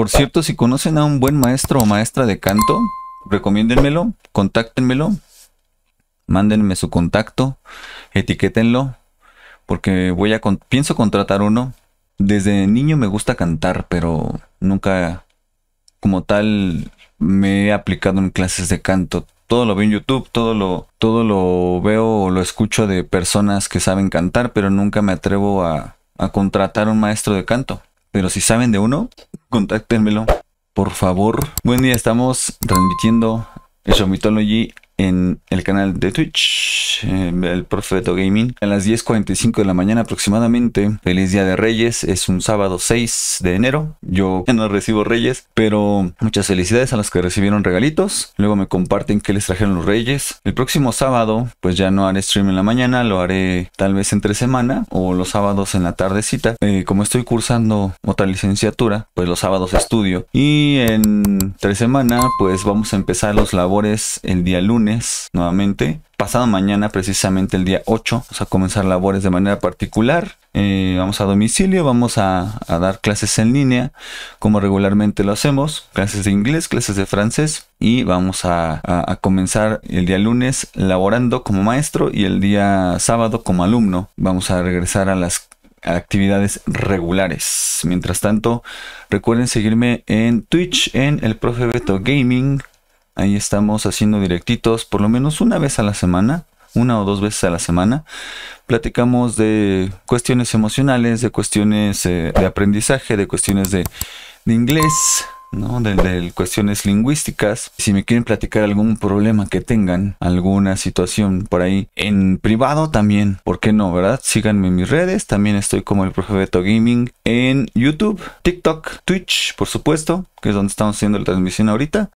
Por cierto, si conocen a un buen maestro o maestra de canto, recomiéndenmelo, contáctenmelo, mándenme su contacto, etiquétenlo, porque voy a pienso contratar uno. Desde niño me gusta cantar, pero nunca como tal me he aplicado en clases de canto. Todo lo veo en YouTube, todo lo, todo lo veo o lo escucho de personas que saben cantar, pero nunca me atrevo a contratar un maestro de canto. Pero si saben de uno, contáctenmelo, por favor. Buen día, estamos transmitiendo el Showmitology en el canal de Twitch, em, el Profeto Gaming, a las 10.45 de la mañana aproximadamente. Feliz Día de Reyes, es un sábado 6 de enero. Yo ya no recibo Reyes, pero muchas felicidades a los que recibieron regalitos. Luego me comparten que les trajeron los Reyes. El próximo sábado, pues ya no haré stream en la mañana, lo haré tal vez entre semana o los sábados en la tardecita. Eh, como estoy cursando otra licenciatura, pues los sábados estudio. Y en tres semana, pues vamos a empezar los labores el día lunes nuevamente. Pasado mañana, precisamente el día 8, vamos a comenzar labores de manera particular. Eh, vamos a domicilio, vamos a, dar clases en línea, como regularmente lo hacemos, clases de inglés, clases de francés, y vamos a, comenzar el día lunes laborando como maestro y el día sábado como alumno. Vamos a regresar a las actividades regulares. Mientras tanto, recuerden seguirme en Twitch en el profe Beto Gaming Ahí estamos haciendo directitos por lo menos una vez a la semana, una o dos veces a la semana. Platicamos de cuestiones emocionales, de cuestiones eh, de aprendizaje, de cuestiones de, inglés, ¿no? De, cuestiones lingüísticas. Si me quieren platicar algún problema que tengan, alguna situación por ahí en privado también, ¿por qué no, verdad? Síganme en mis redes, también estoy como el profe Beto Gaming en YouTube, TikTok, Twitch, por supuesto, que es donde estamos haciendo la transmisión ahorita.